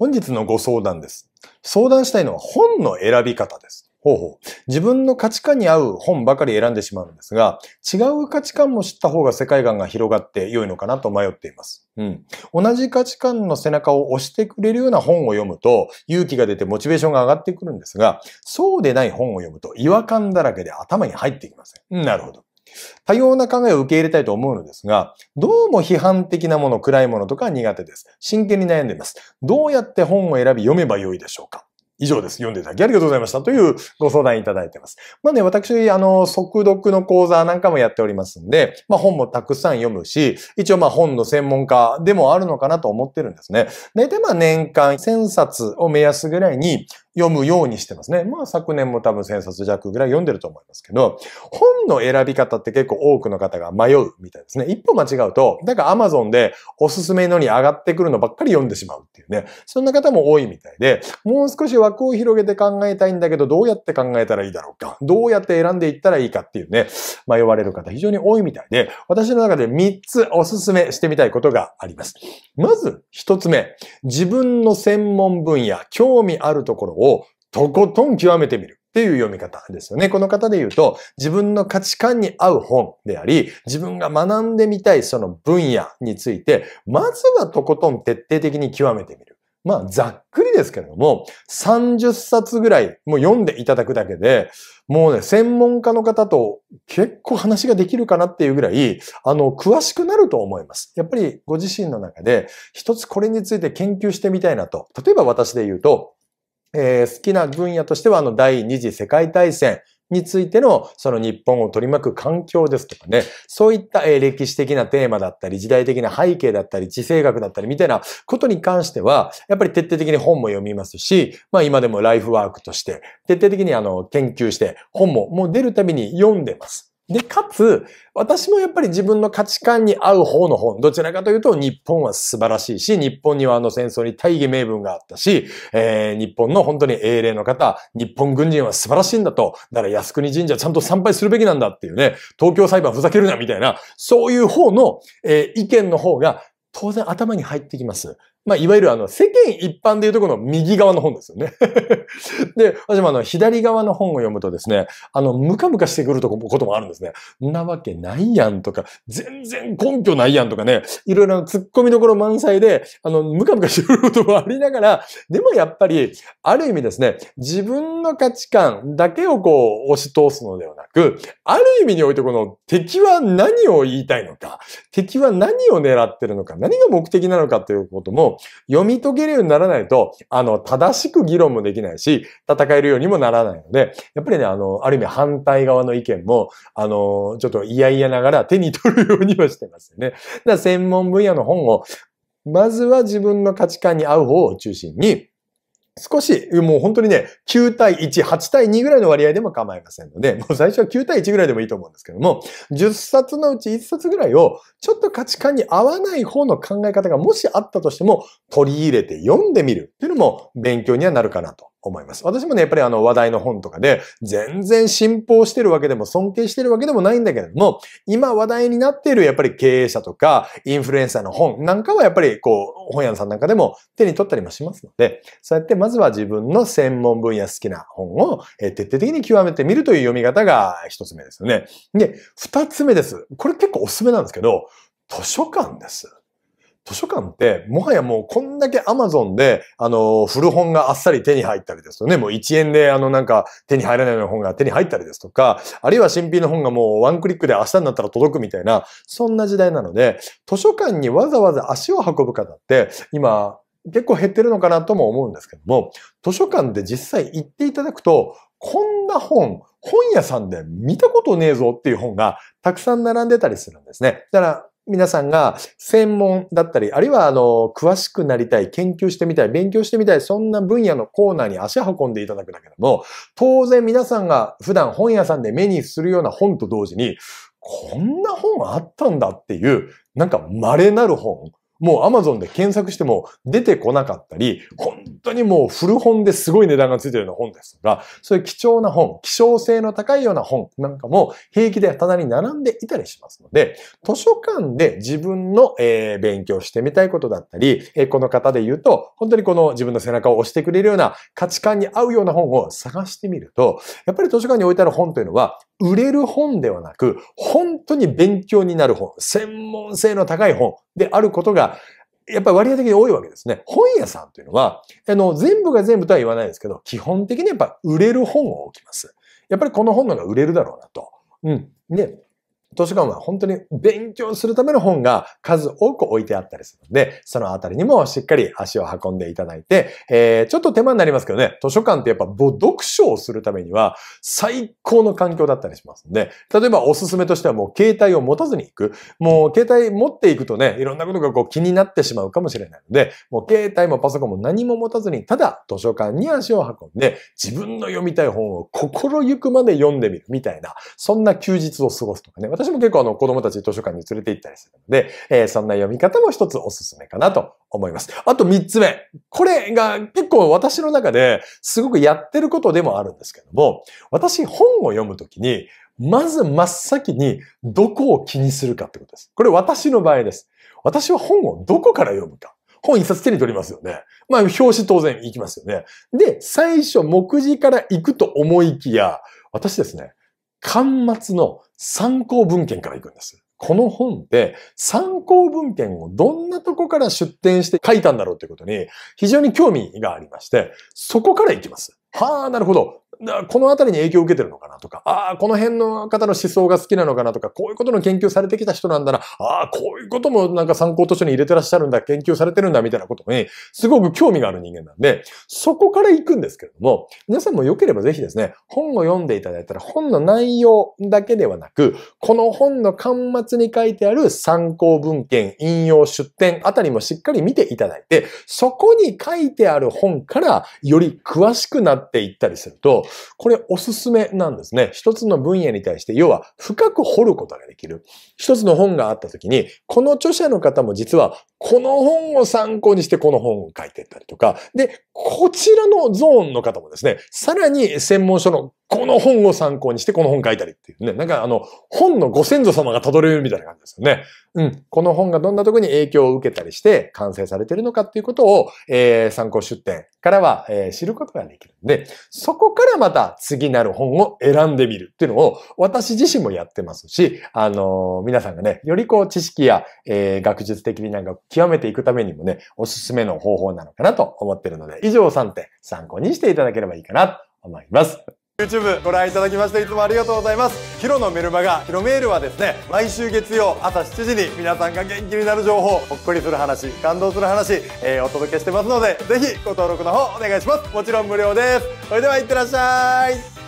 本日のご相談です。相談したいのは本の選び方です。方法。自分の価値観に合う本ばかり選んでしまうんですが、違う価値観も知った方が世界観が広がって良いのかなと迷っています。うん。同じ価値観の背中を押してくれるような本を読むと、勇気が出てモチベーションが上がってくるんですが、そうでない本を読むと違和感だらけで頭に入ってきません。なるほど。多様な考えを受け入れたいと思うのですが、どうも批判的なもの、暗いものとか苦手です。真剣に悩んでいます。どうやって本を選び読めばよいでしょうか以上です。読んでいただきありがとうございました。というご相談いただいてます。まあね、私、あの、速読の講座なんかもやっておりますんで、まあ本もたくさん読むし、一応まあ本の専門家でもあるのかなと思ってるんですね。大体まあ年間1000冊を目安ぐらいに読むようにしてますね。まあ昨年も多分1000冊弱ぐらい読んでると思いますけど、本の選び方って結構多くの方が迷うみたいですね。一歩間違うと、だから Amazon でおすすめのに上がってくるのばっかり読んでしまうっていうね。そんな方も多いみたいで、もう少し枠を広げて考えたいんだけど、どうやって考えたらいいだろうか。どうやって選んでいったらいいかっていうね、迷われる方非常に多いみたいで、私の中で3つおすすめしてみたいことがあります。まず1つ目、自分の専門分野、興味あるところをとことん極めてみる。っていう読み方ですよね。この方で言うと、自分の価値観に合う本であり、自分が学んでみたいその分野について、まずはとことん徹底的に極めてみる。まあ、ざっくりですけれども、30冊ぐらいもう読んでいただくだけで、もうね、専門家の方と結構話ができるかなっていうぐらい、あの、詳しくなると思います。やっぱりご自身の中で、一つこれについて研究してみたいなと。例えば私で言うと、えー、好きな分野としては、あの、第二次世界大戦についての、その日本を取り巻く環境ですとかね、そういった、えー、歴史的なテーマだったり、時代的な背景だったり、地政学だったりみたいなことに関しては、やっぱり徹底的に本も読みますし、まあ今でもライフワークとして、徹底的にあの、研究して、本ももう出るたびに読んでます。で、かつ、私もやっぱり自分の価値観に合う方の本、どちらかというと日本は素晴らしいし、日本にはあの戦争に大義名分があったし、えー、日本の本当に英霊の方、日本軍人は素晴らしいんだと、だから靖国神社ちゃんと参拝するべきなんだっていうね、東京裁判ふざけるなみたいな、そういう方の、えー、意見の方が当然頭に入ってきます。まあ、いわゆるあの、世間一般でいうとこの右側の本ですよね で、私もあの、左側の本を読むとですね、あの、ムカムカしてくるとこともあるんですね。んなわけないやんとか、全然根拠ないやんとかね、いろいろ突っ込みどころ満載で、あの、ムカムカしてくることもありながら、でもやっぱり、ある意味ですね、自分の価値観だけをこう、押し通すのではなく、ある意味においてこの、敵は何を言いたいのか、敵は何を狙ってるのか、何が目的なのかということも、読み解けるようにならないと、あの、正しく議論もできないし、戦えるようにもならないので、やっぱりね、あの、ある意味反対側の意見も、あの、ちょっと嫌々ながら手に取るようにはしてますよね。だから専門分野の本を、まずは自分の価値観に合う方を中心に、少し、もう本当にね、9対1、8対2ぐらいの割合でも構いませんので、もう最初は9対1ぐらいでもいいと思うんですけども、10冊のうち1冊ぐらいを、ちょっと価値観に合わない方の考え方がもしあったとしても、取り入れて読んでみるっていうのも勉強にはなるかなと思います。私もね、やっぱりあの話題の本とかで、全然信奉してるわけでも尊敬してるわけでもないんだけれども、今話題になっているやっぱり経営者とか、インフルエンサーの本なんかはやっぱりこう、本屋さんなんかでも手に取ったりもしますので、そうやってまずは自分の専門分野好きな本を徹底的に極めてみるという読み方が一つ目ですよね。で、二つ目です。これ結構おすすめなんですけど、図書館です。図書館って、もはやもうこんだけアマゾンで、あの、古本があっさり手に入ったりですよね。もう1円で、あの、なんか手に入らないような本が手に入ったりですとか、あるいは新品の本がもうワンクリックで明日になったら届くみたいな、そんな時代なので、図書館にわざわざ足を運ぶ方って、今、結構減ってるのかなとも思うんですけども、図書館で実際行っていただくと、こんな本、本屋さんで見たことねえぞっていう本がたくさん並んでたりするんですね。だから、皆さんが専門だったり、あるいはあの、詳しくなりたい、研究してみたい、勉強してみたい、そんな分野のコーナーに足運んでいただくだけでも、当然皆さんが普段本屋さんで目にするような本と同時に、こんな本あったんだっていう、なんか稀なる本、もう Amazon で検索しても出てこなかったり、本当にもう古本ですごい値段がついてるような本ですが、そういう貴重な本、希少性の高いような本なんかも平気で棚に並んでいたりしますので、図書館で自分の、えー、勉強してみたいことだったり、えー、この方で言うと、本当にこの自分の背中を押してくれるような価値観に合うような本を探してみると、やっぱり図書館に置いてある本というのは売れる本ではなく、本当に勉強になる本、専門性の高い本であることが、やっぱり割合的に多いわけですね。本屋さんというのは、あの、全部が全部とは言わないですけど、基本的にやっぱ売れる本を置きます。やっぱりこの本のが売れるだろうなと。うん。で、図書館は本当に勉強するための本が数多く置いてあったりするので、そのあたりにもしっかり足を運んでいただいて、えー、ちょっと手間になりますけどね、図書館ってやっぱ読書をするためには最高の環境だったりしますので、例えばおすすめとしてはもう携帯を持たずに行く。もう携帯持っていくとね、いろんなことがこう気になってしまうかもしれないので、もう携帯もパソコンも何も持たずに、ただ図書館に足を運んで、自分の読みたい本を心ゆくまで読んでみるみたいな、そんな休日を過ごすとかね。私私も結構あの子供たち図書館に連れて行ったりするので、えー、そんな読み方も一つおすすめかなと思います。あと三つ目。これが結構私の中ですごくやってることでもあるんですけども、私本を読むときに、まず真っ先にどこを気にするかってことです。これ私の場合です。私は本をどこから読むか。本一冊手に取りますよね。まあ、表紙当然行きますよね。で、最初、目次から行くと思いきや、私ですね、巻末の参考文献から行くんです。この本って参考文献をどんなとこから出展して書いたんだろうってことに非常に興味がありまして、そこから行きます。はあ、なるほど。この辺りに影響を受けてるのかなとか、ああ、この辺の方の思想が好きなのかなとか、こういうことの研究されてきた人なんだな、ああ、こういうこともなんか参考図書に入れてらっしゃるんだ、研究されてるんだ、みたいなことに、すごく興味がある人間なんで、そこから行くんですけれども、皆さんも良ければぜひですね、本を読んでいただいたら、本の内容だけではなく、この本の端末に書いてある参考文献、引用、出典あたりもしっかり見ていただいて、そこに書いてある本から、より詳しくなっていったりすると、これおすすめなんですね。一つの分野に対して、要は深く掘ることができる。一つの本があった時に、この著者の方も実は、この本を参考にしてこの本を書いてったりとか、で、こちらのゾーンの方もですね、さらに専門書のこの本を参考にしてこの本書いたりっていうね。なんかあの、本のご先祖様が辿れるみたいな感じですよね。うん。この本がどんなとこに影響を受けたりして完成されてるのかっていうことを、えー、参考出典からは、えー、知ることができるんで、そこからまた次なる本を選んでみるっていうのを私自身もやってますし、あのー、皆さんがね、よりこう知識や、えー、学術的になんか極めていくためにもね、おすすめの方法なのかなと思ってるので、以上3点参考にしていただければいいかなと思います。YouTube ご覧いただきましていつもありがとうございますヒロのメルマガヒロメールはですね毎週月曜朝7時に皆さんが元気になる情報ほっこりする話感動する話、えー、お届けしてますのでぜひご登録の方お願いしますもちろん無料ですそれではいってらっしゃい